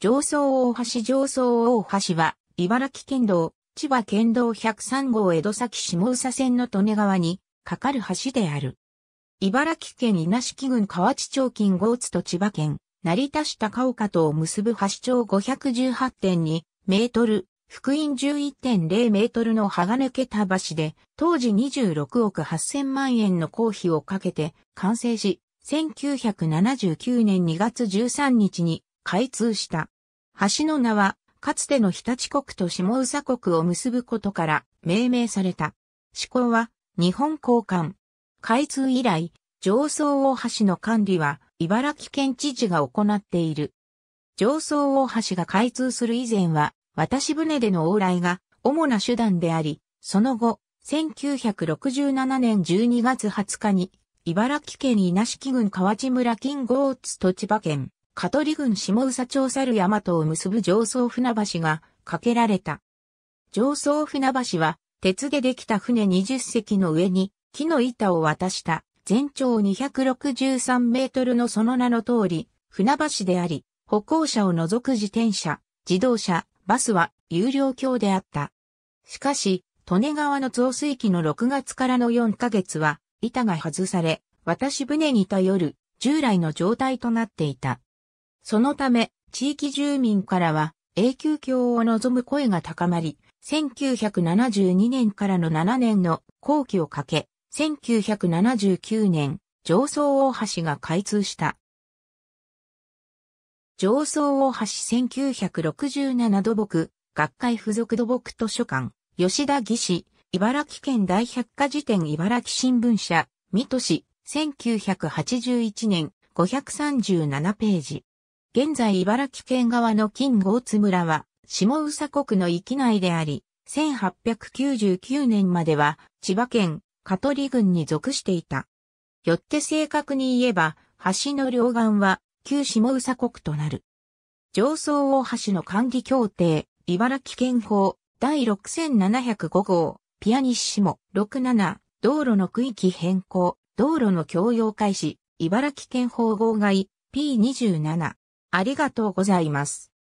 上層大橋上層大橋は、茨城県道、千葉県道103号江戸崎下宇佐線の利根川に、かかる橋である。茨城県稲敷郡河内町近五津と千葉県、成田市高岡とを結ぶ橋長518.2メートル、福音11.0メートルの鋼抜けた橋で、当時26億8000万円の公費をかけて完成し、1979年2月13日に開通した。橋の名は、かつての日立国と下宇佐国を結ぶことから命名された。思考は、日本交換。開通以来、上層大橋の管理は、茨城県知事が行っている。上層大橋が開通する以前は、渡し船での往来が主な手段であり、その後、1967年12月20日に、茨城県稲敷郡河内村金豪津と千葉県、香取郡下宇佐町猿大和を結ぶ上層船橋が架けられた。上層船橋は、鉄でできた船20隻の上に、木の板を渡した、全長263メートルのその名の通り、船橋であり、歩行者を除く自転車、自動車、バスは有料橋であった。しかし、利根川の増水期の6月からの4ヶ月は、板が外され、渡し船に頼る、従来の状態となっていた。そのため、地域住民からは永久橋を望む声が高まり、1972年からの7年の工期をかけ、1979年、上層大橋が開通した。上層大橋1967土木、学会附属土木図書館、吉田義士、茨城県大百科事典茨城新聞社、水戸市、1981年、537ページ。現在茨城県側の金郷津村は、下宇佐国の域内であり、1899年までは千葉県香取郡に属していた。よって正確に言えば、橋の両岸は旧下宇佐国となる。上層大橋の管理協定、茨城県法第6705号、ピアニッシモ67、道路の区域変更、道路の共用開始、茨城県法号外 P27。ありがとうございます。